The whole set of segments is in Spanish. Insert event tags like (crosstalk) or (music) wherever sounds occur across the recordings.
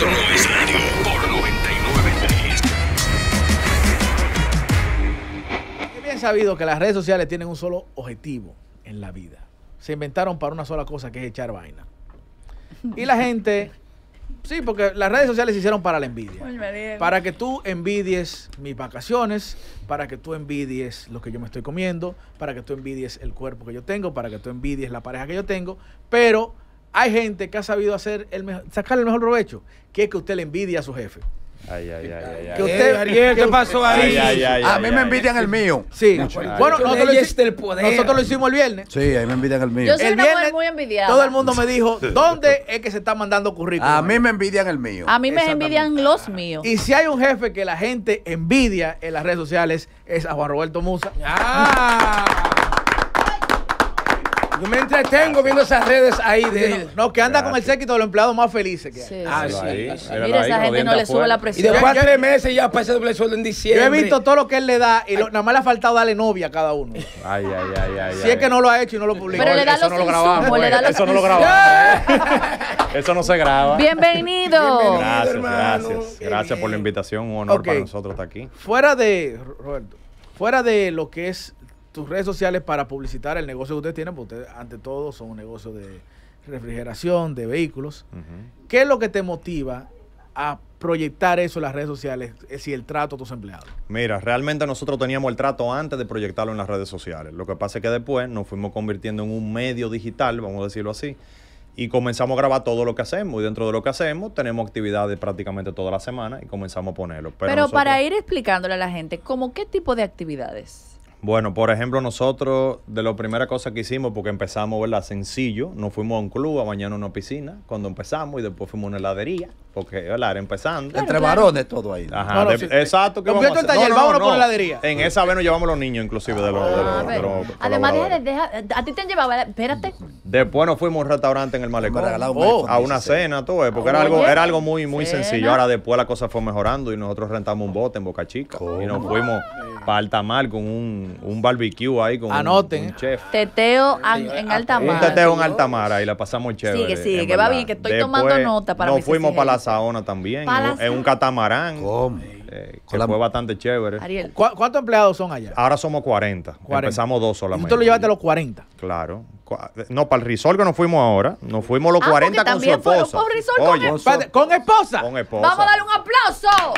es por bien sabido que las redes sociales tienen un solo objetivo en la vida. Se inventaron para una sola cosa que es echar vaina. Y la gente Sí, porque las redes sociales se hicieron para la envidia. para que tú envidies mis vacaciones, para que tú envidies lo que yo me estoy comiendo, para que tú envidies el cuerpo que yo tengo, para que tú envidies la pareja que yo tengo, pero hay gente que ha sabido hacer el mejor, sacar el mejor provecho, que es que usted le envidia a su jefe. Ay, ay, ay, ay. Que usted, ¿qué pasó ahí? a mí me envidian el mío. Sí. Bueno, nosotros lo, hicimos, el viernes. Sí, mí me envidian el mío. Yo soy el una mujer muy envidiada. Todo el mundo me dijo, ¿dónde es que se está mandando currículum? A mí me envidian el mío. A mí me envidian los míos. Y si hay un jefe que la gente envidia en las redes sociales, es a Juan Roberto Musa. ¡Ah! Mientras me entretengo viendo esas redes ahí de él. No, que anda con el séquito de los empleados más felices que hay. Ah, sí. Mira, esa gente no le sube la presión. Y después de tres meses ya parece ese doble sueldo en diciembre. Yo he visto todo lo que él le da y nada más le ha faltado darle novia a cada uno. Ay, ay, ay, ay. Si es que no lo ha hecho y no lo publicó. Pero le da eso los no lo grabamos. Pues. eso no lo grabamos. (laughs) ¿eh? eso no se graba. Bienvenido. gracias, gracias. Gracias por la invitación. Un honor para nosotros estar aquí. Fuera de, Roberto, fuera de lo que es tus redes sociales para publicitar el negocio que ustedes tienen, porque ustedes, ante todo, son un negocio de refrigeración, de vehículos. ¿Qué es lo que te motiva a proyectar eso en las redes sociales, eh, si el trato a tus empleados? Mira, realmente nosotros teníamos el trato antes de proyectarlo en las redes sociales. Lo que pasa es que después nos fuimos convirtiendo en un medio digital, vamos a decirlo así, y comenzamos a grabar todo lo que hacemos. Y dentro de lo que hacemos tenemos actividades prácticamente toda la semana y comenzamos a ponerlo. Pero, para ir explicándole a la gente, ¿cómo qué tipo de actividades? Bueno, por ejemplo, nosotros de la primera cosa que hicimos, porque empezamos, ¿verdad? Sencillo, nos fuimos a un club, a mañana a una piscina, cuando empezamos, y después fuimos a una heladería, porque, era Empezando. Entre varones todo ahí. Ajá, exacto. que vamos a No, no, no. heladería. En esa vez nos llevamos los niños, inclusive, de los. de Además, a ti te han llevado, espérate. Después nos fuimos a un restaurante en el Malecón. Oh, a una cena, todo, porque ah, era algo, era algo muy, muy sencillo. Ahora después la cosa fue mejorando y nosotros rentamos un bote en Boca Chica. Y nos fuimos para Altamar con un, un barbecue ahí con Anoten. Un, chef. Teteo en Altamar. Un teteo en Altamar ahí la pasamos chévere. Sigue, sigue, que va bien, que estoy tomando nota para Nos fuimos para la Saona también, es un catamarán. ¿Cómo? Eh, que fue bastante chévere. Ariel. ¿Cuántos empleados son allá? Ahora somos 40. Empezamos dos solamente. ¿Y tú lo llevaste los 40? Claro. No, para el resort que nos fuimos ahora. Nos fuimos los 40 ah, con su esposa. con, con, esposa. con esposa. Vamos a darle un aplauso.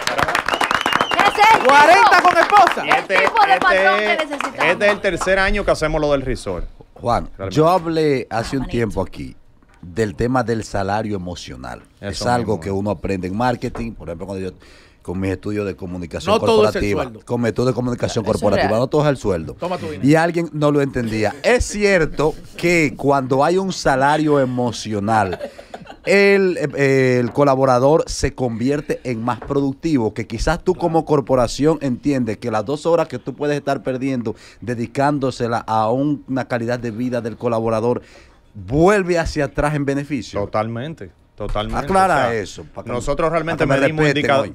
Es 40 con esposa. Este, el tipo de este, que necesitamos. es el tercer año que hacemos lo del resort Juan, yo hablé hace ah, un tiempo aquí del tema del salario emocional. es algo que eh. uno aprende en marketing, por ejemplo, con mis estudios de comunicación corporativa, con de comunicación corporativa, no todo el sueldo. y alguien no lo entendía. es cierto que cuando hay un salario emocional, el, eh, colaborador se convierte en más productivo, que quizás tú como corporación entiendes que las dos horas que tú puedes estar perdiendo dedicándosela a una calidad de vida del colaborador vuelve hacia atrás en beneficio. Totalmente. Totalmente. Aclara eso. nosotros realmente medimos,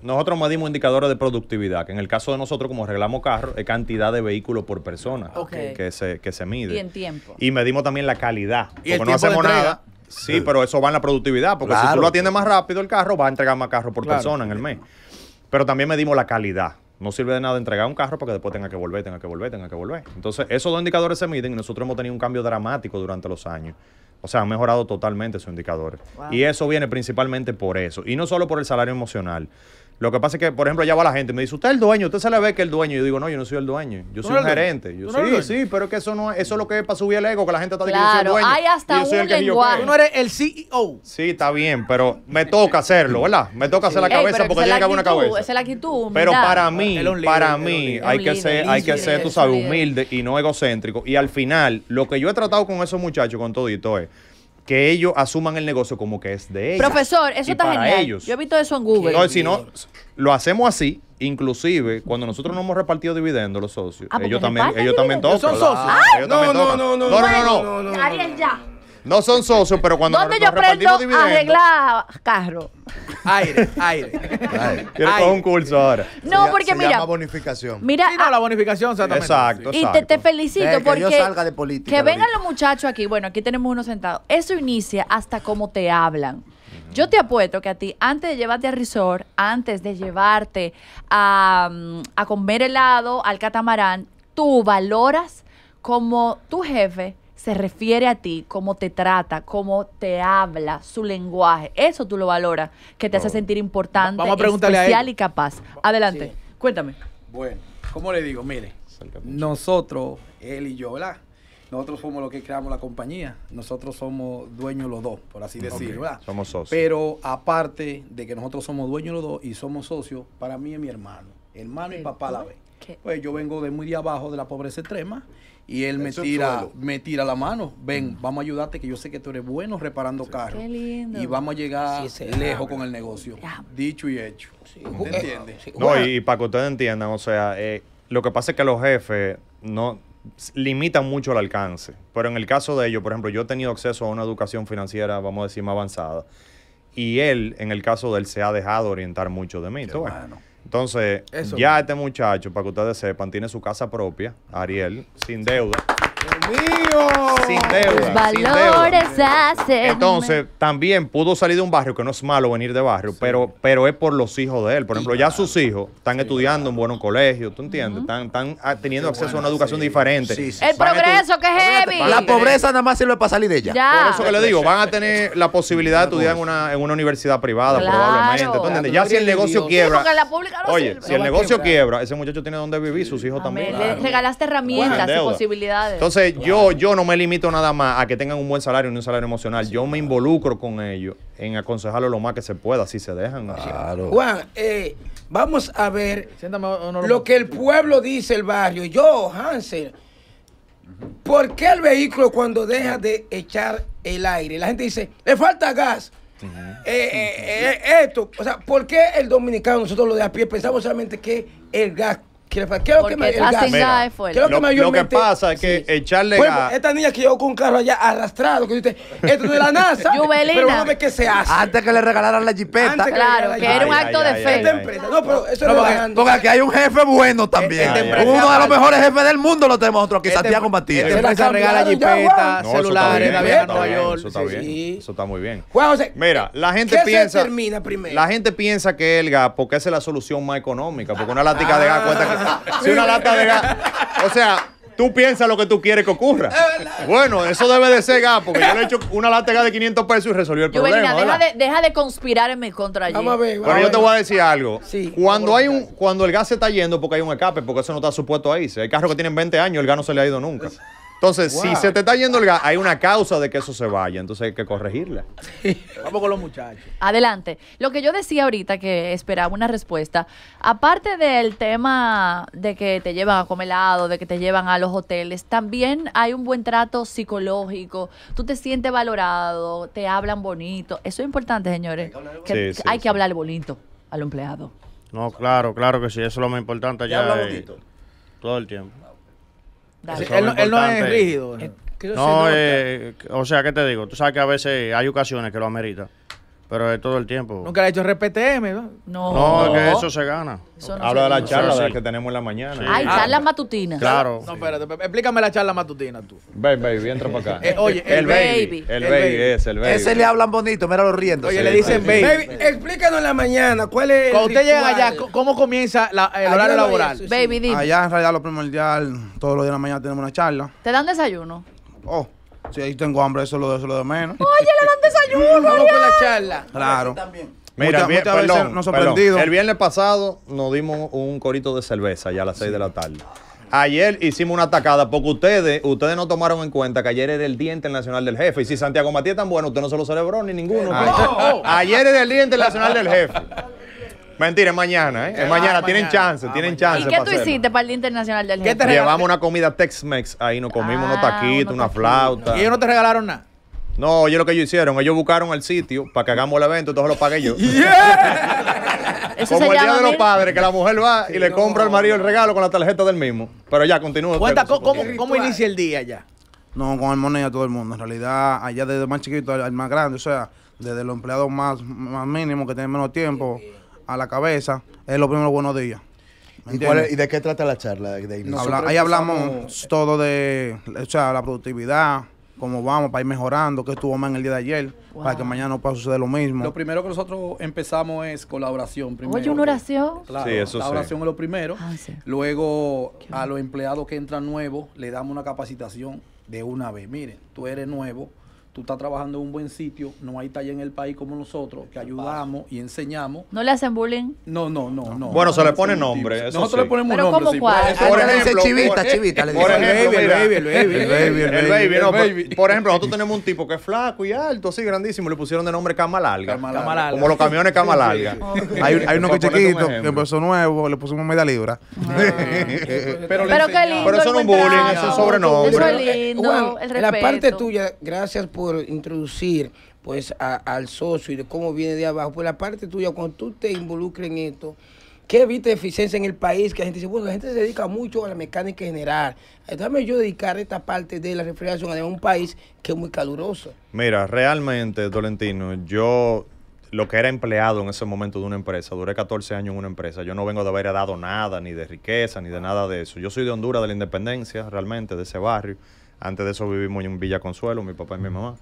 nosotros medimos indicadores de productividad, que en el caso de nosotros, como arreglamos carros es cantidad de vehículos por persona ah, que, se, que se mide. Y en tiempo. Y medimos también la calidad. ¿Y no hacemos nada. Sí, pero eso va en la productividad, porque si tú lo atiendes más rápido el carro, va a entregar más carro por persona en el mes. Pero también medimos la calidad. No sirve de nada entregar un carro porque después tenga que volver, tenga que volver, tenga que volver. Entonces, esos dos indicadores se miden y nosotros hemos tenido un cambio dramático durante los años. O sea, han mejorado totalmente esos indicadores. Y eso viene principalmente por eso. Y no solo por el salario emocional. Lo que pasa es que, por ejemplo, allá va la gente me dice, usted es el dueño, usted se le ve que es el dueño. Yo digo, no, yo no soy el dueño, yo soy un gerente. sí, sí, pero es que eso no eso es lo que es para subir el ego, que la gente está diciendo que el dueño. Hay hasta un lenguaje. Tú no eres el CEO. Sí, está bien, pero me toca hacerlo, ¿verdad? Me toca hacer la cabeza porque tiene que haber una cabeza. Esa es la actitud. Pero para mí, para mí, hay que ser, hay que ser, tú sabes, humilde y no egocéntrico. Y al final, lo que yo he tratado con esos muchachos, con todo esto es que ellos asuman el negocio como que es de ellos. Profesor, eso está Ellos. Yo he visto eso en Google. No, si no, lo hacemos así, inclusive cuando nosotros no hemos repartido dividendos los socios, ellos también, ellos también tocan. ¿Son socios? no, no, no, no, no, no, no, no, no son socios, pero cuando ¿Dónde yo nos arreglar carro? Aire, aire. (laughs) Quiero un curso ahora. No, porque mira, Llama bonificación. mira, no, ah, la bonificación, exactamente. Exacto. Y te, felicito porque... que yo salga de política que vengan los muchachos aquí. Bueno, aquí tenemos uno sentado. Eso inicia hasta cómo te hablan. Yo te apuesto que a ti, antes de llevarte a Resort, antes de llevarte mm, a comer helado al catamarán, tú valoras como tu jefe se refiere a ti, cómo te trata, cómo te habla, su lenguaje. Eso tú lo valoras, que te hace sentir importante, especial y capaz. Adelante, cuéntame. Bueno, ¿cómo le digo? Mire, nosotros, él y yo, ¿verdad? Nosotros somos los que creamos la compañía. Nosotros somos dueños los dos, por así decirlo, Somos socios. Pero aparte de que nosotros somos dueños los dos y somos socios, para mí es mi hermano. Hermano y papá la vez. Pues yo vengo de muy de abajo, de la pobreza extrema, y él me tira, me tira la mano. Ven, mm. vamos a ayudarte, que yo sé que tú eres bueno reparando carros. Y vamos a llegar lejos con el negocio. Dicho y hecho. Eh, no, y, para que ustedes entiendan, o sea, eh, lo que pasa es que los jefes no limitan mucho el alcance. Pero en el caso de ellos, por ejemplo, yo he tenido acceso a una educación financiera, vamos a decir, más avanzada. Y él, en el caso de él, se ha dejado orientar mucho de mí. Qué entonces, ya este muchacho, para que ustedes sepan, tiene su casa propia, Ariel, sin deuda. Sin deuda. Entonces, también pudo salir de un barrio, que no es malo venir de barrio, pero, pero es por los hijos de él. Por ejemplo, ya sus hijos están estudiando en buenos colegios, ¿tú entiendes? están, están, ah, teniendo acceso a una educación diferente. el progreso, que es heavy. La pobreza nada más sirve para salir de ella. Por eso que le digo, van a tener la posibilidad de estudiar en una, en una universidad privada, probablemente. Ya si el negocio quiebra. oye, si el negocio quiebra, ese muchacho tiene donde vivir, sus hijos también. Le regalaste herramientas y posibilidades. Entonces, yo, yo no me limito nada más a que tengan un buen salario ni un salario emocional. yo me involucro con ellos en aconsejarlos lo más que se pueda, si se dejan. Claro. Juan, eh, vamos a ver lo que el pueblo dice, el barrio. Yo, Hansel, ¿por qué el vehículo cuando deja de echar el aire? La gente dice, le falta gas. Eh, eh, esto, o sea, ¿por qué el dominicano, nosotros los de a pie, pensamos solamente que el gas ¿Qué, es lo que me ayudó? Lo, que pasa es que echarle bueno, Esta niña que llegó con un carro allá arrastrado, que dice, esto de la NASA. (laughs) pero qué se hace. Antes que le regalaran la jipeta. Claro, que era un acto de fe. No, pero eso no, porque, ganar. porque aquí hay un jefe bueno este también. Uno de los mejores jefes del mundo lo tenemos nosotros, que este Santiago Matías. Esta empresa regala jipetas, celulares, Nueva York. Eso está bien. Eso está muy bien. José. Mira, la gente piensa. termina primero? La gente piensa que el gas, porque esa es la solución más económica, porque una lática de gas cuesta (laughs) si una lata de gas. O sea, tú piensas lo que tú quieres que ocurra. Bueno, eso debe de ser gas, porque yo le he hecho una lata de gas de 500 pesos y resolvió el problema. deja, de, deja, de, conspirar en mi contra a Pero yo te voy a decir algo. cuando, hay un, cuando el gas se está yendo porque hay un escape, porque eso no está supuesto ahí. Si hay carros que tienen 20 años, el gas no se le ha ido nunca. Entonces, si se te está yendo el gas, hay una causa de que eso se vaya, entonces hay que corregirla. (laughs) Vamos con los muchachos. Adelante. Lo que yo decía ahorita que esperaba una respuesta, aparte del tema de que te llevan a comer helado, de que te llevan a los hoteles, también hay un buen trato psicológico. Tú te sientes valorado, te hablan bonito. Eso es importante, señores. Hay que, hay que hablar bonito al empleado. No, claro, claro que sí, eso es lo más importante. Ya, bonito, todo el tiempo. Él, no, es rígido. Eh, no, eh, o sea, ¿qué te digo? Tú sabes que a veces hay ocasiones que lo amerita. Pero es todo el tiempo. Nunca le he hecho RPTM, ¿no? No, no es que eso se gana. habla de la charla que tenemos en la mañana. Sí. Ay, charlas matutinas. Claro. No, espérate, explícame la charla matutina tú. Eh, baby, baby, entra para acá. oye, el, baby, El baby es, el baby. Ese le hablan bonito, mira los riendo. Oye, le dicen baby. baby. Explícanos en la mañana, ¿cuál es Cuando usted llega allá, ¿cómo comienza la, el horario laboral? Baby, dime. Allá en realidad lo primordial, todos los días de la mañana tenemos una charla. ¿Te dan desayuno? Oh. Si ahí tengo hambre, eso lo, lo de menos. Oye, le dan (laughs) desayuno. Vamos con la charla. Claro. Mira, perdón, sorprendido. El viernes pasado nos dimos un corito de cerveza ya a las 6 de la tarde. Ayer hicimos una atacada porque ustedes, ustedes no tomaron en cuenta que ayer era el Día Internacional del Jefe. Y si Santiago Matías tan bueno, usted no se lo celebró ni ninguno. Ah. Ayer era el Día Internacional del Jefe. Mentira, es mañana, ¿eh? Es ah, mañana, tienen chance, ah, tienen chance. ¿Y qué tú hiciste para el Día Internacional del Llevamos una comida Tex-Mex, ahí nos comimos ah, unos taquitos, una flauta. Y ellos no te regalaron nada. No, yo lo que ellos hicieron, ellos buscaron el sitio para que hagamos el evento, entonces lo pagué yo. (laughs) Como el día de los padres, que la mujer va y le compra al marido el regalo con la tarjeta del mismo. Pero ya, continúa. Cuenta, ¿cómo, inicia el día ya? No, con armonía todo el mundo. En realidad, allá desde más chiquito al, más grande, o sea, desde los empleados más, más mínimos que tienen menos tiempo a la cabeza, es lo primero buenos días. ¿Y, de qué trata la charla? De ahí hablamos todo de la productividad, cómo vamos para ir mejorando, qué estuvo mal en el día de ayer, para que mañana no pueda suceder lo mismo. Lo primero que nosotros empezamos es colaboración. Primero, Oye, una oración. sí, eso la oración es lo primero. Ah, Luego, a los empleados que entran nuevos, le damos una capacitación de una vez. Miren, tú eres nuevo tú estás trabajando en un buen sitio, no hay taller en el país como nosotros, que ayudamos y enseñamos. ¿No le hacen bullying? No, no, no, no. Bueno, se le pone nombre. Eso nosotros le ponemos nombre. cuál? Por, ejemplo, chivita, chivita. Por, el baby, baby, pues, baby. Por, ejemplo, nosotros tenemos un tipo que es flaco y alto, así grandísimo, le pusieron de nombre Cama Larga. Cama larga. Como los camiones Cama Larga. hay, hay uno que es chiquito, que empezó nuevo, le pusimos media libra. Ah, (laughs) pero, qué lindo. Pero eso no es bullying, eso es sobrenombre. Eso es lindo. La parte tuya, gracias por introducir pues al socio y de cómo viene de abajo, pues la parte tuya, cuando tú te involucres en esto, ¿Qué viste eficiencia en el país? Que la gente bueno, la gente se dedica mucho a la mecánica general. Déjame yo dedicar esta parte de la refrigeración a un país que es muy caluroso. Mira, realmente, Dolentino, yo lo que era empleado en ese momento de una empresa, duré 14 años en una empresa, yo no vengo de haber dado nada, ni de riqueza, ni de nada de eso. Yo soy de Honduras, de la Independencia, realmente, de ese barrio. Antes de eso vivimos en Villa Consuelo, mi papá y mi mamá.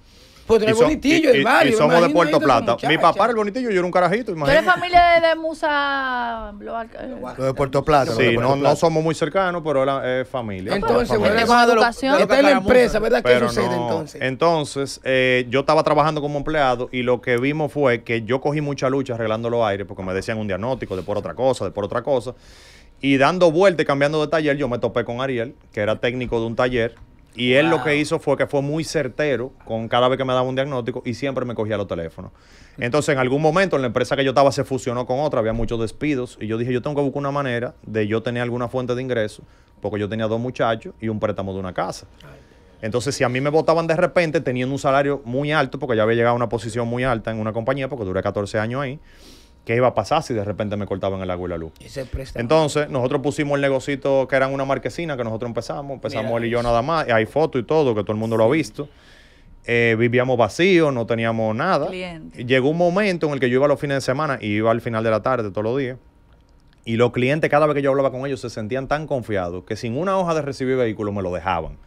Pues Y, somos de Puerto Plata. Mi papá era el bonitillo, yo era un carajito. Imagínate. ¿Tú eres familia de, Musa Lo eh, de Puerto Plata. Sí, no, somos muy cercanos, pero es eh, familia. Entonces, esta la empresa, ¿verdad? ¿Qué sucede entonces? Entonces, eh, yo estaba trabajando como empleado y lo que vimos fue que yo cogí mucha lucha arreglando los aires porque me decían un diagnóstico de por otra cosa, de por otra cosa. Y dando vuelta y cambiando de taller, yo me topé con Ariel, que era técnico de un taller y él lo que hizo fue que fue muy certero con cada vez que me daba un diagnóstico y siempre me cogía los teléfonos. Entonces, en algún momento en la empresa que yo estaba se fusionó con otra, había muchos despidos y yo dije, yo tengo que buscar una manera de yo tener alguna fuente de ingreso, porque yo tenía dos muchachos y un préstamo de una casa. Entonces, si a mí me votaban de repente teniendo un salario muy alto, porque ya había llegado a una posición muy alta en una compañía, porque duré 14 años ahí, ¿Qué iba a pasar si de repente me cortaban el agua y la luz? Entonces, nosotros pusimos el negocito que era una marquesina que nosotros empezamos. Empezamos él y yo nada más. Hay fotos y todo, que todo el mundo lo ha visto. Eh, vivíamos vacíos, no teníamos nada. Llegó un momento en el que yo iba los fines de semana y iba al final de la tarde todos los días. Y los clientes, cada vez que yo hablaba con ellos, se sentían tan confiados que sin una hoja de recibir vehículo me lo dejaban.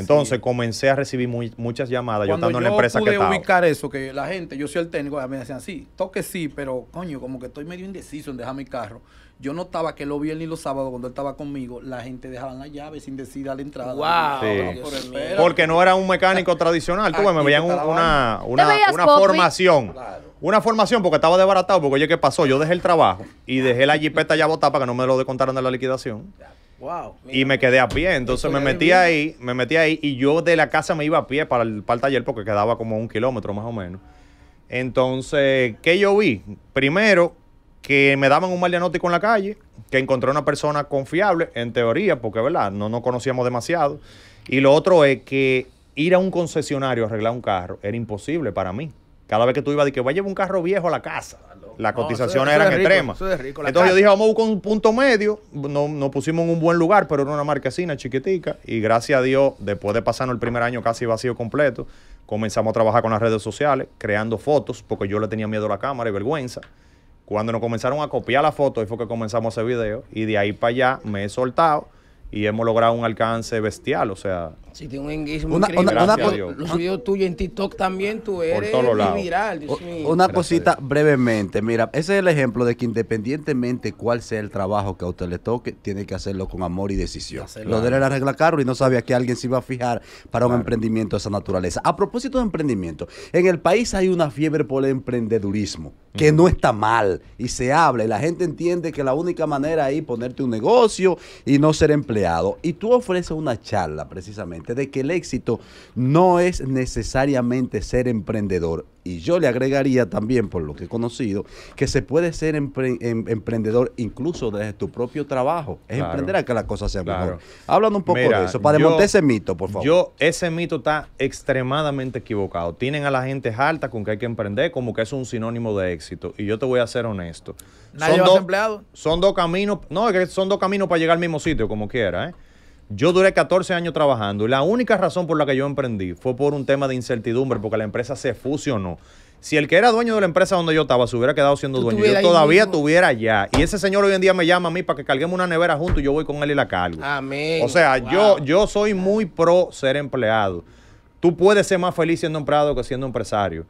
Entonces comencé a recibir muchas llamadas. yo estando en la empresa que estaba. ubicar eso, que la gente, yo soy el técnico, me decían, sí, toque sí, pero coño, como que estoy medio indeciso en dejar mi carro. Yo notaba que los viernes y los sábados, cuando él estaba conmigo, la gente dejaba la llaves sin decir a la entrada. Wow, Porque no era un mecánico (laughs) tradicional. Tú me veían una, formación. Una formación porque estaba desbaratado. Porque oye, ¿qué pasó? Yo dejé el trabajo y dejé la jipeta ya botada para que no me lo descontaran de la liquidación. Y me quedé a pie. Entonces me metí ahí, me metí ahí y yo de la casa me iba a pie para el, taller porque quedaba como un kilómetro más o menos. Entonces, ¿qué yo vi? Primero, que me daban un mal diagnóstico en la calle, que encontré una persona confiable, en teoría, porque verdad, no nos conocíamos demasiado. Y lo otro es que ir a un concesionario a arreglar un carro era imposible para mí. Cada vez que tú ibas, de que voy a llevar un carro viejo a la casa las cotización cotizaciones eran extremas. Entonces yo dije, vamos a buscar un punto medio. Nos, pusimos en un buen lugar, pero era una marquesina chiquitica. Y gracias a Dios, después de pasarnos el primer año casi vacío completo, comenzamos a trabajar con las redes sociales, creando fotos, porque yo le tenía miedo a la cámara y vergüenza. Cuando nos comenzaron a copiar la foto ahí fue que comenzamos ese video. Y de ahí para allá me he soltado y hemos logrado un alcance bestial. O sea, Sí, tiene un Una, una, los videos tuyos en TikTok también, tú eres viral. Una cosita brevemente. Mira, ese es el ejemplo de que independientemente cuál sea el trabajo que a usted le toque, tiene que hacerlo con amor y decisión. Lo de la regla arreglar y no sabía que alguien se iba a fijar para un emprendimiento de esa naturaleza. A propósito de emprendimiento, en el país hay una fiebre por el emprendedurismo, que no está mal y se habla y la gente entiende que la única manera es ponerte un negocio y no ser empleado. Y tú ofreces una charla precisamente de que el éxito no es necesariamente ser emprendedor. Y yo le agregaría también, por lo que he conocido, que se puede ser em-, emprendedor incluso desde tu propio trabajo. Es emprender a que las cosas sean mejor. Hablando un poco de eso, para desmontar ese mito, por favor. Yo, ese mito está extremadamente equivocado. Tienen a la gente alta con que hay que emprender como que es un sinónimo de éxito. Y yo te voy a ser honesto. son dos, Son dos caminos. No, son dos caminos para llegar al mismo sitio, como quiera, ¿eh? Yo duré 14 años trabajando y la única razón por la que yo emprendí fue por un tema de incertidumbre, porque la empresa se fusionó. Si el que era dueño de la empresa donde yo estaba se hubiera quedado siendo dueño, yo todavía estuviera allá. Y ese señor hoy en día me llama a mí para que carguemos una nevera juntos y yo voy con él y la cargo. Amén. O sea, yo, yo soy muy pro ser empleado. Tú puedes ser más feliz siendo empleado que siendo empresario.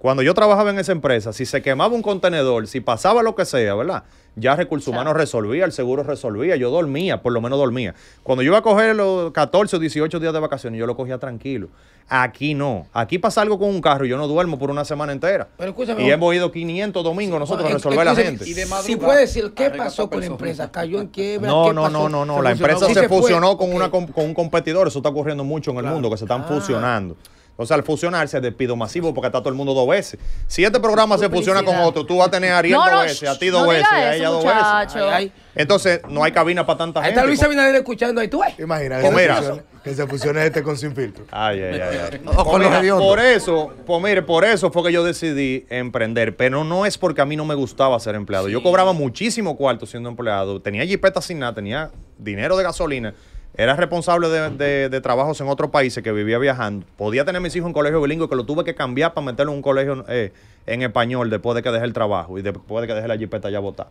Cuando yo trabajaba en esa empresa, si se quemaba un contenedor, si pasaba lo que sea, ¿verdad? Ya Recursos Humanos resolvía, el seguro resolvía, yo dormía, por lo menos dormía. Cuando yo iba a coger los 14 o 18 días de vacaciones, yo lo cogía tranquilo. Aquí no. Aquí pasa algo con un carro y yo no duermo por una semana entera. Pero escúchame, y hemos ido 500 domingos nosotros a pues, resolver la gente. si puede decir, ¿qué pasó con la empresa? ¿Cayó en quiebra? No, no, no, no, no. La empresa se, fusionó con, una, un competidor. Eso está ocurriendo mucho en el mundo, que se están ah. fusionando. O sea, al fusionarse, despido masivo porque está todo el mundo dos veces. Si este programa se fusiona con otro, tú vas a tener a Ariel dos veces, a ti dos veces, a ella dos veces. Entonces, no hay cabina para tanta gente. está Luis Abinader escuchando ahí tú. ves. Imagina, que se que se este con sin filtro. Ay, ay, ay, ay. por eso, pues mire, por eso fue que yo decidí emprender, pero no es porque a mí no me gustaba ser empleado. Yo cobraba muchísimo cuarto siendo empleado, tenía jipeta sin nada, tenía dinero de gasolina era responsable de, trabajos en otros países que vivía viajando. Podía tener mis hijos en colegio bilingüe que lo tuve que cambiar para meterlo en un colegio eh, en español después de que dejé el trabajo y después de que dejé la jipeta ya botada.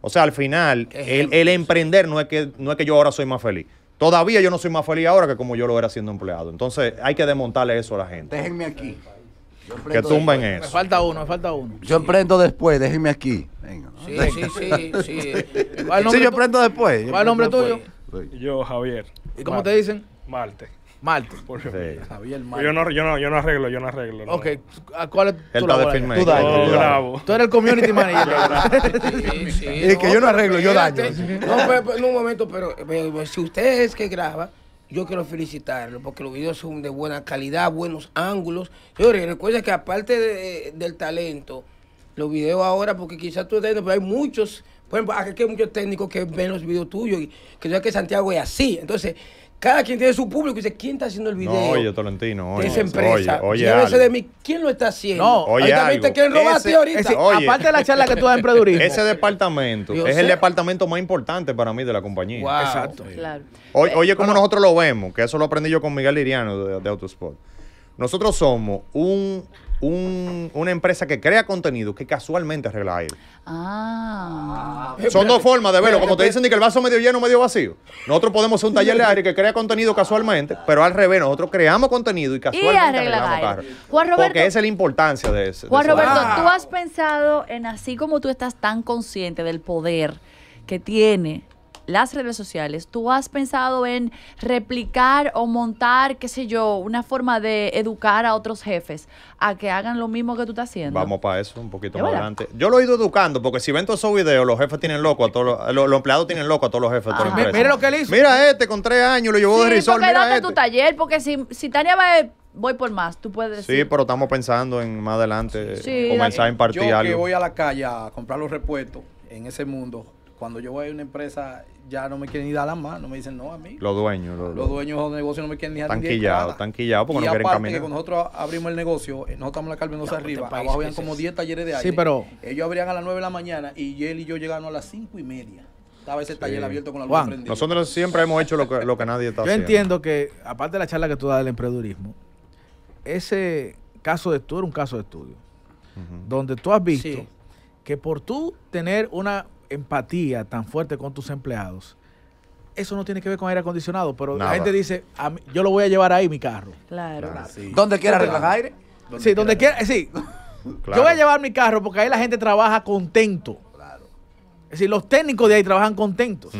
O sea, al final, el, emprender no es, que, no es que yo ahora soy más feliz. Todavía yo no soy más feliz ahora que como yo lo era siendo empleado. Entonces, hay que desmontarle eso a la gente. Déjenme aquí. Que tumben eso. Me falta uno, me falta uno. Yo emprendo después, déjenme aquí. Sí, sí, sí. (laughs) sí. yo emprendo después. es el nombre tuyo? Yo, Javier. ¿Y cómo te dicen? Marte. Marte. (laughs) sí. Javier Marte. Yo no, yo, no, yo no arreglo, yo no arreglo. okay ¿a cuál es tu Tú, daño. yo grabo. tú eres el community manager. (laughs) sí, sí, y que yo no arreglo, yo daño. No, pero, pues, pues, en un momento, pero, eh, pues, si usted es que graba, yo quiero felicitarlo porque los videos son de buena calidad, buenos ángulos. Y recuerda que aparte del talento, los videos ahora, porque quizás tú estás pero hay muchos por ejemplo, aquí hay muchos técnicos que ven los videos tuyos y que saben que Santiago es así. Entonces, cada quien tiene su público y dice, ¿quién está haciendo el video? oye, Tolentino, oye. esa empresa. Oye, de mí, ¿quién lo está haciendo? No, oye ahorita te quieren robar ahorita. aparte de la charla que tú das en predurismo. Ese departamento es el departamento más importante para mí de la compañía. Exacto. Claro. Oye, como nosotros lo vemos, que eso lo aprendí yo con Miguel Liriano de, de Autosport nosotros somos un, una empresa que crea contenido que casualmente arregla aire. Ah. Son dos formas de verlo. Como te dicen que el vaso medio lleno, medio vacío. Nosotros podemos ser un taller de aire que crea contenido casualmente, pero al revés, nosotros creamos contenido y casualmente arreglamos aire. Juan Roberto, porque esa es la importancia de eso. Juan Roberto, tú has pensado en así como tú estás tan consciente del poder que tiene las redes sociales, ¿tú has pensado en replicar o montar, qué sé yo, una forma de educar a otros jefes a que hagan lo mismo que tú estás haciendo? Vamos para eso un poquito más adelante. Yo lo he ido educando porque si ven todos esos videos, los jefes tienen loco a todos los, eh, empleados tienen loco a todos los jefes. mira lo que Mira este con tres años, lo llevó de risol. mira este. tu taller, porque si, si Tania va a voy por más, tú puedes Sí, pero estamos pensando en más adelante eh, comenzar a impartir yo algo. Yo que voy a la calle a comprar los repuestos en ese mundo, cuando yo voy a una empresa, ya no me quieren ni dar la mano, me dicen no a mí. Los dueños. Los, dueños de los negocios no me quieren ni dar la mano. Tanquillado, tanquillado porque no quieren caminar. Que nosotros abrimos el negocio, eh, nosotros estamos en la arriba, abajo habían como 10 talleres de aire. Sí, pero... Ellos abrían a las 9 de la mañana y él y yo llegaron a las 5 y media. Estaba ese taller abierto con la luz prendida. Nosotros siempre hemos hecho lo que, nadie está haciendo. Yo entiendo que, aparte de la charla que tú das del emprendedurismo, ese caso de estudio era un caso de estudio. Donde tú has visto que por tú tener una empatía tan fuerte con tus empleados, eso no tiene que ver con aire acondicionado, pero la gente dice, yo lo voy a llevar ahí mi carro. Claro. donde quiera arreglar aire? sí, donde quiera, sí. Yo voy a llevar mi carro porque ahí la gente trabaja contento. Claro. Es decir, los técnicos de ahí trabajan contentos.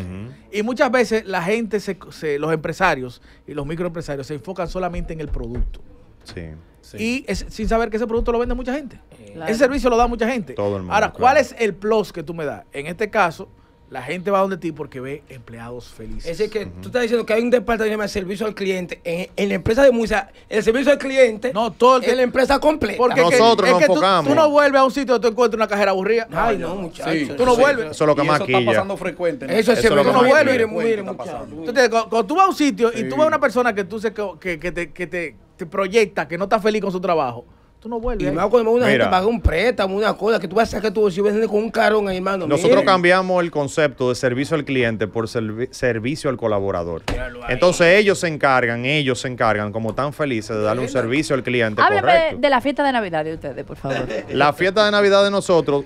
Y muchas veces la gente, se, se, los empresarios y los microempresarios se enfocan solamente en el producto. Sí. y sin saber que ese producto lo vende mucha gente. Eh, ese servicio lo da mucha gente. Ahora, ¿cuál es el plus que tú me das? En este caso, la gente va donde ti porque ve empleados felices. Es decir, que tú estás diciendo que hay un departamento de servicio al cliente. En, la empresa de Musa, el servicio al cliente no, todo es la empresa completa. Porque Nosotros nos enfocamos. tú, no vuelves a un sitio donde tú encuentras una cajera aburrida. Ay, no, tú no vuelves. Eso es lo que más Eso está pasando frecuente. Eso es no vuelves. Mire, Entonces, cuando, tú vas a un sitio y tú ves a una persona que tú sé que, que te te proyecta que no está feliz con su trabajo, tú no vuelves. Y más cuando una gente paga un préstamo, una cosa, que tú vas a sacar tu bolsillo con un carón Nosotros cambiamos el concepto de servicio al cliente por servicio al colaborador. Entonces ellos se encargan, ellos se encargan, como tan felices, de darle un servicio al cliente Háblame de la fiesta de Navidad de ustedes, por favor. (laughs) La fiesta de Navidad de nosotros,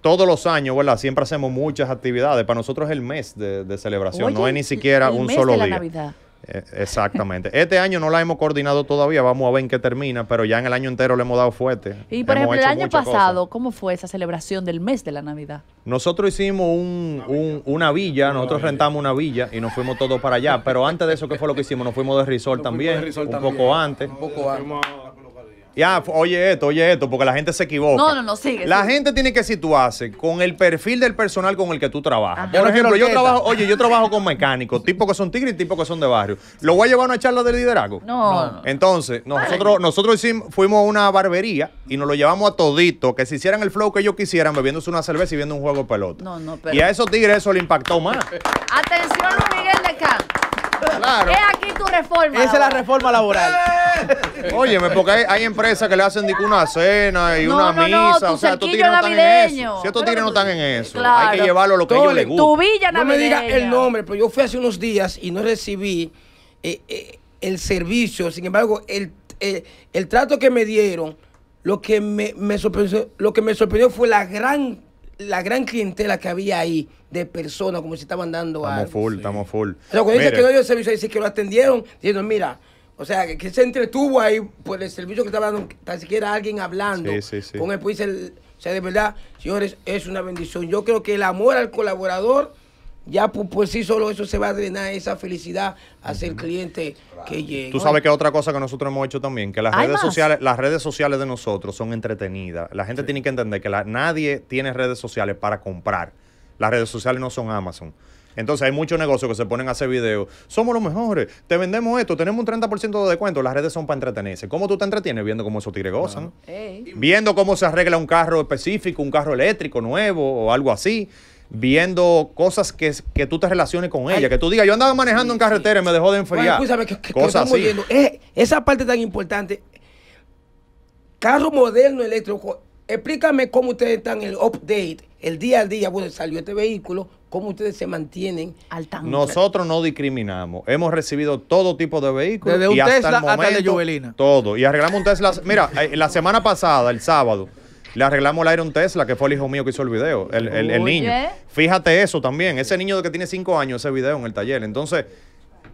todos los años, ¿verdad? Siempre hacemos muchas actividades. Para nosotros es el mes de, celebración, no hay ni siquiera un solo día. Eh, exactamente. (laughs) Este año no la hemos coordinado todavía, vamos a ver en qué termina, pero ya en el año entero le hemos dado fuerte. Y por ejemplo, el año pasado, ¿cómo fue esa celebración del mes de la Navidad? Nosotros hicimos un, una villa, nosotros rentamos una villa y nos fuimos todos para allá, pero antes de eso, ¿qué fue lo que hicimos? Nos fuimos de resort también, un poco antes. Un poco antes. Ya, oye esto, oye esto, porque la gente se equivoca. No, no, no, sigue. La gente tiene que situarse con el perfil del personal con el que tú trabajas. Por ejemplo, yo trabajo, oye, yo trabajo con mecánicos, (laughs) tipos que son tigres y tipos que son de barrio. ¿Lo voy a llevar a una charla de liderazgo? No. Entonces, nosotros, nosotros fuimos a una barbería y nos lo llevamos a todito, que se hicieran el flow que ellos quisieran, bebiéndose una cerveza y viendo un juego de pelota. No, no, pero... Y a esos tigres eso le impactó más. Atención es aquí tu reforma. Esa es la reforma laboral. (laughs) Óyeme, porque hay, empresas que le hacen una cena y una misa. No, o sea, estos tigres no están en eso. Si estos tigres no están en eso, hay que llevarlo a lo que ellos les gusta. Tu villa navideña. No me digas el nombre, pero yo fui hace unos días y no recibí eh, eh el servicio. Sin embargo, el, eh, el trato que me dieron, lo que me, me sorprendió, lo que me sorprendió fue la gran la gran clientela que había ahí de personas, como si estaban dando estamos Full, Estamos full, full. Pero cuando dice que no dio el servicio, dice que lo atendieron, diciendo, mira, o sea, que, se entretuvo ahí por el servicio que estaba dando, tan siquiera alguien hablando con el, pues, O sea, de verdad, señores, es una bendición. Yo creo que el amor al colaborador ya pues, sí, solo eso se va a drenar esa felicidad hacia el cliente que llega. Tú sabes que otra cosa que nosotros hemos hecho también, que las redes sociales, las redes sociales de nosotros son entretenidas. La gente tiene que entender que nadie tiene redes sociales para comprar. Las redes sociales no son Amazon. Entonces hay muchos negocios que se ponen a hacer videos. Somos los mejores, te vendemos esto, tenemos un 30% de descuento. Las redes son para entretenerse. ¿Cómo tú te entretienes viendo cómo esos tigres gozan? Viendo cómo se arregla un carro específico, un carro eléctrico nuevo o algo así viendo cosas que, tú te relaciones con ella, que tú digas, yo andaba manejando en carretera y me dejó de enfriar. cosas eh, esa parte tan importante, carro moderno eléctrico, explícame cómo ustedes están el update, el día al día, bueno, salió este vehículo, cómo ustedes se mantienen al tanto. Nosotros no discriminamos. Hemos recibido todo tipo de vehículos. Desde y hasta Tesla el hasta de Juvelina. Todo. Y arreglamos un Tesla. Mira, eh, la semana pasada, el sábado, le arreglamos el Iron Tesla, que fue el hijo mío que hizo el video, el, niño. Fíjate eso también. Ese niño de que tiene cinco años, ese video en el taller. Entonces,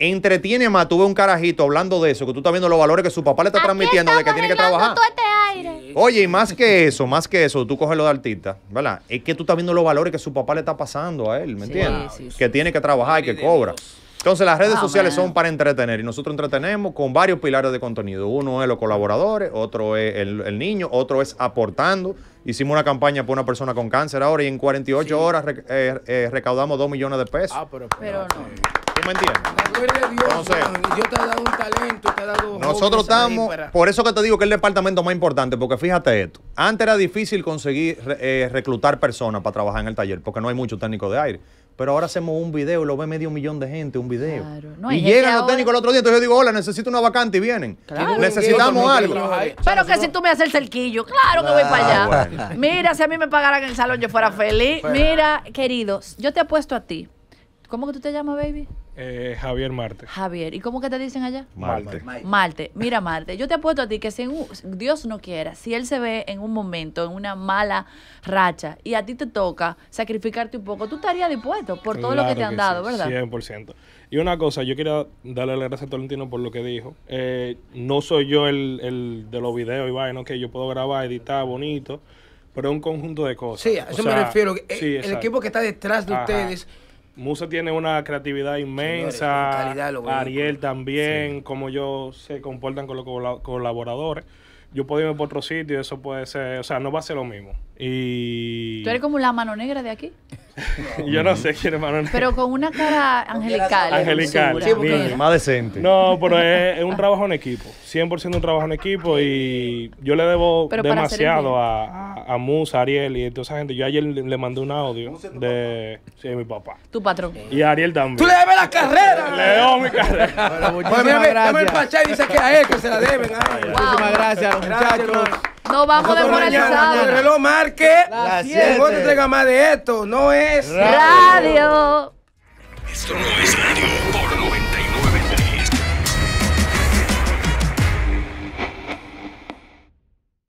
entretiene más. Tuve un carajito hablando de eso, que tú estás viendo los valores que su papá le está transmitiendo de que tiene que trabajar. Todo este aire. Oye, y más que eso, más que eso, tú coges lo de artista, ¿verdad? Es que tú estás viendo los valores que su papá le está pasando a él, ¿me entiendes? que tiene que trabajar y que cobra. Entonces las redes ah, sociales son para entretener y nosotros entretenemos con varios pilares de contenido. Uno es los colaboradores, otro es el, niño, otro es aportando. Hicimos una campaña por una persona con cáncer ahora y en 48 horas eh, eh, recaudamos 2 millones de pesos. Ah, pero, no. ¿Tú me entiendes? yo te he dado un talento, te he dado Nosotros estamos, por eso que te digo que es el departamento más importante, porque fíjate esto. Antes era difícil conseguir eh, reclutar personas para trabajar en el taller, porque no hay mucho técnico de aire. Pero ahora hacemos un video y lo ve medio millón de gente, un video. y llegan los técnicos el otro día, entonces yo digo, hola, necesito una vacante y vienen. Necesitamos algo. Pero que si tú me haces el cerquillo, claro que voy ah, para allá. Mira, si a mí me pagaran el salón, yo fuera feliz. Mira, queridos, yo te apuesto a ti. ¿Cómo que tú te llamas, baby? Eh, Javier Marte. Javier. ¿Y cómo que te dicen allá? Marte. Marte. Mira, Marte, yo te apuesto a ti que si Dios no quiera, si él se ve en un momento, en una mala racha, y a ti te toca sacrificarte un poco, tú estarías dispuesto por todo lo que te han dado, ¿verdad? 100%. Y una cosa, yo quiero darle la gracias a Tolentino por lo que dijo. Eh, no soy yo el, el de los videos y vainas que yo puedo grabar, editar bonito, pero es un conjunto de cosas. Sí, a eso me refiero. El, equipo que está detrás de ustedes Musa tiene una creatividad inmensa, Ariel también, como yo se comportan con los colaboradores. Yo puedo irme por otro sitio eso puede ser, o sea, no va a ser lo mismo. Y... ¿Tú eres como la mano negra de aquí? (laughs) yo no sé quién es Manuel Pero con una cara angelical. Angelical. Sí, Más decente. No, pero es, un trabajo en equipo. 100% un trabajo en equipo y yo le debo demasiado a, a, a Musa, Ariel y toda esa gente. Yo ayer le, mandé un audio de mi papá. Tu patrón. Y Ariel también. ¡Tú le debes la carrera! Le debo mi carrera. Bueno, pues muchísimas gracias. Dame el pachá y dice que a él que se la deben. Muchísimas a gracias, muchachos. No vamos desmoralizados. el reloj marque. te entrega más de esto. No es radio. Esto no es radio.